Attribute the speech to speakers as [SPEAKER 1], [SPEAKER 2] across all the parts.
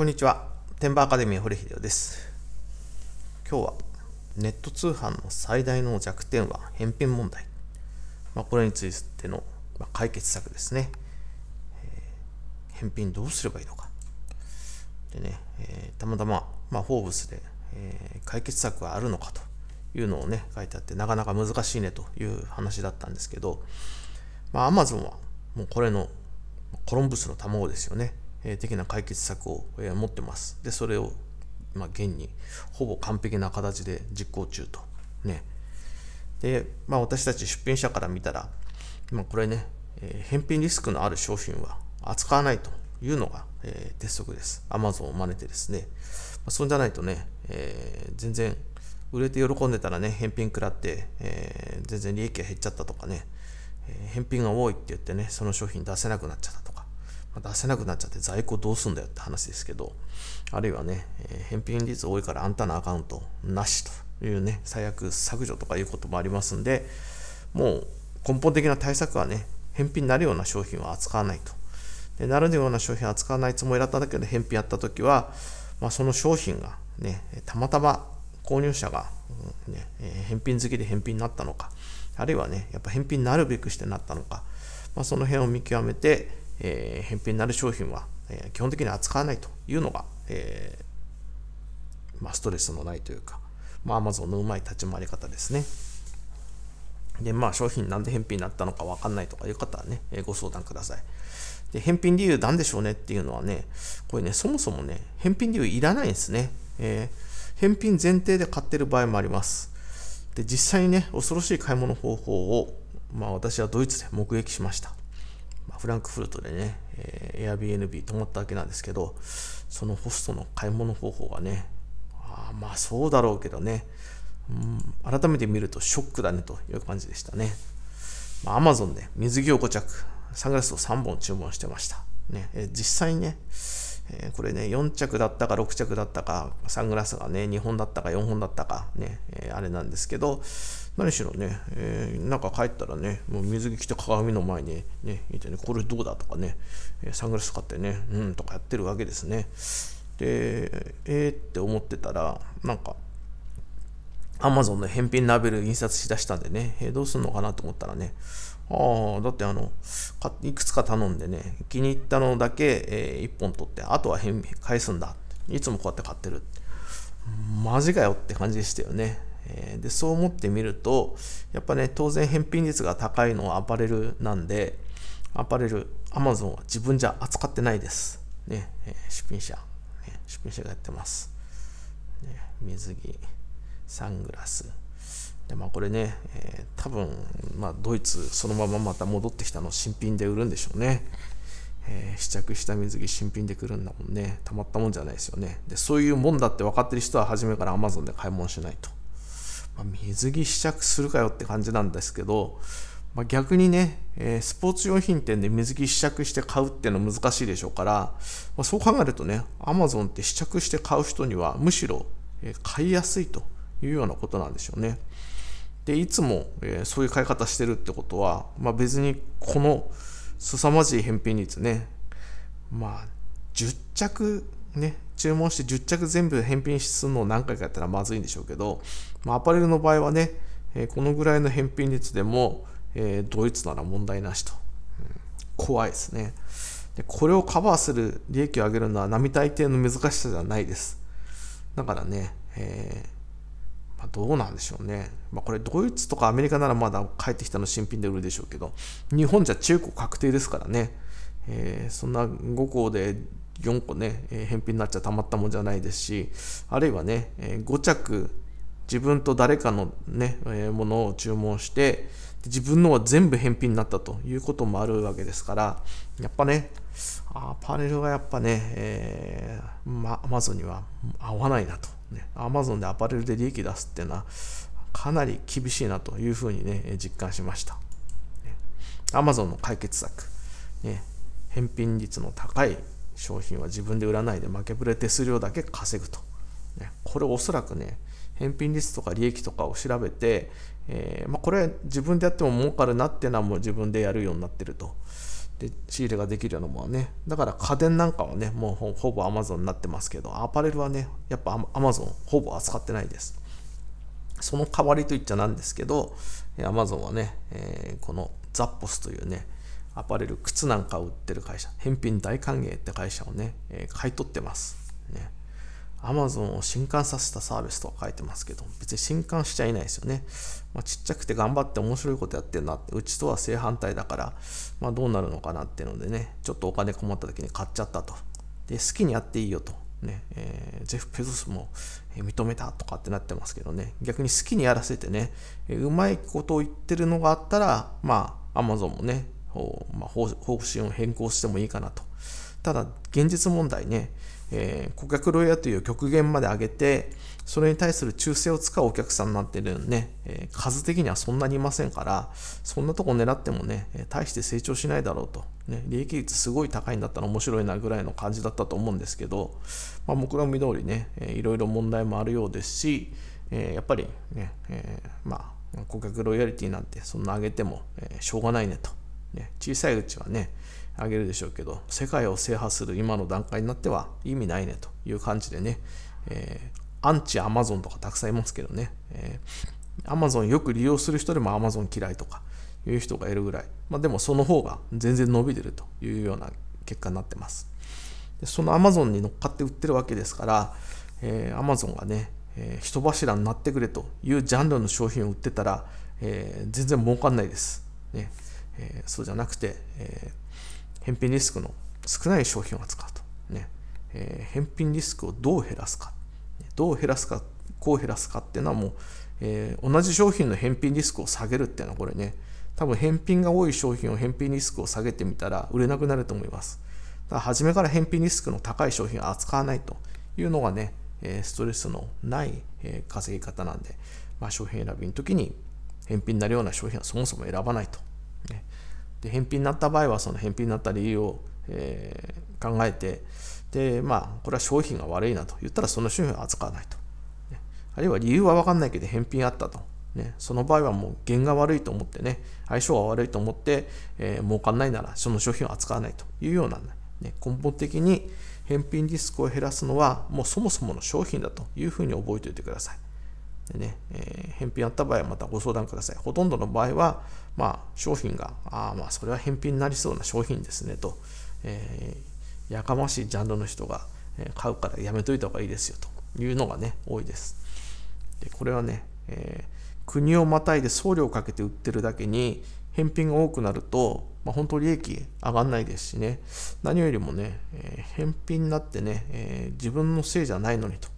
[SPEAKER 1] こんにちは。テンバーアカデミー堀秀夫です。今日はネット通販の最大の弱点は返品問題。まあ、これについての解決策ですね、えー、返品どうすればいいのか。でね、えー、たまたま、まあ、フォーブスで、えー、解決策はあるのかというのをね、書いてあって、なかなか難しいねという話だったんですけど、まあ、Amazon はもうこれのコロンブスの卵ですよね。え的な解決策を、え持ってます。で、それを、まあ、現にほぼ完璧な形で実行中と。ね。で、まあ、私たち出品者から見たら、まあ、これね、え返品リスクのある商品は扱わないというのが、え鉄則です。Amazon を真似てですね。まあ、そうじゃないとね、えー、全然売れて喜んでたらね、返品食らって、えー、全然利益が減っちゃったとかね、えー、返品が多いって言ってね、その商品出せなくなっちゃったと。出せなくなっちゃって在庫どうすんだよって話ですけど、あるいはね、え返品率多いからあんたのアカウントなしというね、最悪削除とかいうこともありますんで、もう根本的な対策はね、返品になるような商品は扱わないと。でなるような商品扱わないつもりだったんだけど、返品やった時は、まあ、その商品がね、たまたま購入者が、ねえ返品好きで返品になったのか、あるいはね、やっぱ返品になるべくしてなったのか、まあ、その辺を見極めて、えー、返品になる商品は、えー、基本的に扱わないというのが、えー、まあ、ストレスのないというか、まあ、Amazon のうまい立ち回り方ですね。で、まあ、商品なんで返品になったのか分かんないとかいう方はね、えご相談ください。で、返品理由なんでしょうねっていうのはね、これね、そもそもね、返品理由いらないんですね。え返品前提で買ってる場合もあります。で、実際にね、恐ろしい買い物方法を、まあ、私はドイツで目撃しました。フランクフルトでね、えー、Airbnb 泊まったわけなんですけど、そのホストの買い物方法がね、あまあそうだろうけどね、うん、改めて見るとショックだねという感じでしたね。まマ Amazon で水着を5着、サングラスを3本注文してました。ね、え実際ね、えー、これね、4着だったか6着だったか、サングラスがね、2本だったか4本だったかね、えー、あれなんですけど、何しろね、えー、なんか帰ったらね、もう水着着て鏡の前にね、いてね、これどうだとかね、サングラス買ってね、うんとかやってるわけですね。で、えーって思ってたら、なんか、アマゾンの返品ラベル印刷しだしたんでね、えー、どうすんのかなと思ったらね、ああ、だってあの、いくつか頼んでね、気に入ったのだけ、えー、1本取って、あとは返返すんだ。いつもこうやって買ってる。マジかよって感じでしたよね。えでそう思ってみるとやっぱね当然返品率が高いのはアパレルなんでアパレル Amazon は自分じゃ扱ってないですね、え出品者、ね、出品者がやってます、ね、水着サングラスでまあこれね、えー、多分まあドイツそのまままた戻ってきたの新品で売るんでしょうねえー、試着した水着新品で来るんだもんねたまったもんじゃないですよねでそういうもんだって分かってる人は初めから Amazon で買い物しないとまあ、水着試着するかよって感じなんですけど、まあ、逆にね、えー、スポーツ用品店で水着試着して買うっていうのは難しいでしょうから、まあ、そう考えるとね、Amazon って試着して買う人にはむしろ、え買いやすいというようなことなんでしょうね。で、いつも、えー、そういう買い方してるってことは、まあ、別にこの凄まじい返品率ね、まあ、10着ね、注文して10着全部返品するのを何回かやったらまずいんでしょうけど、まあ、アパレルの場合はね、えー、このぐらいの返品率でも、えー、ドイツなら問題なしと、うん、怖いですねでこれをカバーする利益を上げるのは並大抵の難しさではないですだからね、えー、まあ、どうなんでしょうね、まあ、これドイツとかアメリカならまだ帰ってきたの新品で売るでしょうけど日本じゃ中古確定ですからね、えー、そんな5校で4個ね、えー、返品になっちゃたまったもんじゃないですしあるいはね、えー、5着自分と誰かのね、えー、ものを注文して自分のは全部返品になったということもあるわけですからやっぱねアパレルはやっぱね、えーま、アマゾンには合わないなと、ね、アマゾンでアパレルで利益出すっていうのはかなり厳しいなというふうにね実感しましたアマゾンの解決策、ね、返品率の高い商品は自分で売らないで負けぶれ手数料だけ稼ぐと、ね、これおそらくね返品率とか利益とかを調べて、えー、まあ、これ自分でやっても儲かるなっていうのはもう自分でやるようになってるとで仕入れができるようなものはねだから家電なんかはねもうほぼ Amazon になってますけどアパレルはねやっぱ Amazon ほぼ扱ってないですその代わりといっちゃなんですけど Amazon はね、えー、このザッポスというねアパレル、靴なんかを売ってる会社、返品大歓迎って会社をね、えー、買い取ってます。ね。Amazon を新刊させたサービスと書いてますけど、別に新刊しちゃいないですよね。まあ、ちっちゃくて頑張って面白いことやってるなって、うちとは正反対だから、まあ、どうなるのかなっていうのでね、ちょっとお金困った時に買っちゃったと。で、好きにやっていいよと。ね、えー、ジェフ・ペゾスも認めたとかってなってますけどね、逆に好きにやらせてね、うまいことを言ってるのがあったら、まあ、Amazon もね、まあ、方針を変更してもいいかなと。ただ、現実問題ね、えー、顧客ロイヤという極限まで上げて、それに対する忠誠を使うお客さんになってるね、えー、数的にはそんなにいませんから、そんなとこ狙ってもね、大して成長しないだろうと、ね、利益率すごい高いんだったら面白いなぐらいの感じだったと思うんですけど、まあ、目論見通りね、えー、いろいろ問題もあるようですし、えー、やっぱりね、えー、まあ、顧客ロイヤリティなんてそんな上げても、えー、しょうがないねと。ね、小さいうちはね、あげるでしょうけど、世界を制覇する今の段階になっては意味ないねという感じでね、えー、アンチアマゾンとかたくさんいますけどね、えー、アマゾンよく利用する人でもアマゾン嫌いとかいう人がいるぐらい、まあ、でもその方が全然伸びてるというような結果になってます。でそのアマゾンに乗っかって売ってるわけですから、えー、アマゾンがね、えー、人柱になってくれというジャンルの商品を売ってたら、えー、全然儲かんないです。ね、えー、そうじゃなくて、えー、返品リスクの少ない商品を扱うと、ねえー、返品リスクをどう減らすかどう減らすかこう減らすかっていうのはもう、えー、同じ商品の返品リスクを下げるっていうのはこれね多分返品が多い商品を返品リスクを下げてみたら売れなくなると思いますだから初めから返品リスクの高い商品を扱わないというのがねストレスのない稼ぎ方なんで、まあ、商品選びの時に返品になるような商品はそもそも選ばないとで返品になった場合はその返品になった理由を、えー、考えてでまあこれは商品が悪いなと言ったらその商品を扱わないと、ね、あるいは理由は分かんないけど返品あったと、ね、その場合はもう原が悪いと思ってね相性が悪いと思って、えー、儲かんないならその商品を扱わないというような、ね、根本的に返品リスクを減らすのはもうそもそもの商品だというふうに覚えておいてください。でね、えー、返品あった場合はまたご相談ください。ほとんどの場合は、まあ、商品が、ああ、まあ、それは返品になりそうな商品ですね、と、えー、やかましいジャンルの人が買うからやめといた方がいいですよ、というのがね、多いです。でこれはね、えー、国をまたいで送料をかけて売ってるだけに、返品が多くなると、まあ、本当利益上がんないですしね、何よりもね、えー、返品になってね、えー、自分のせいじゃないのにと。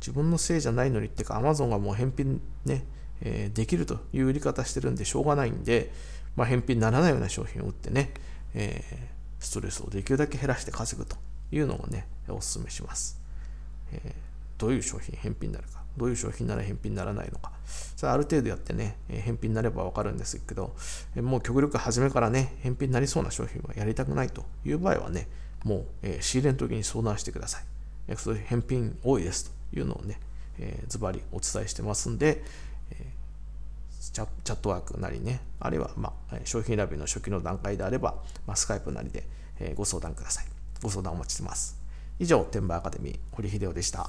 [SPEAKER 1] 自分のせいじゃないのにってか、Amazon がもう返品ね、えー、できるという売り方してるんでしょうがないんで、まあ、返品にならないような商品を売ってね、えー、ストレスをできるだけ減らして稼ぐというのをね、お勧めします。えー、どういう商品返品になるか、どういう商品なら返品にならないのか、そある程度やってね、え返品になればわかるんですけど、えもう極力初めからね、返品になりそうな商品はやりたくないという場合はね、もう、えー、仕入れの時に相談してください。えー、そ返品多いですというのをね、えー、ずばりお伝えしてますんで、えー、チャチャットワークなりね、あるいは、まあ、商品選びの初期の段階であれば、まあ、スカイプなりで、えー、ご相談ください。ご相談お待ちしてます。以上、天馬アカデミー、堀秀夫でした。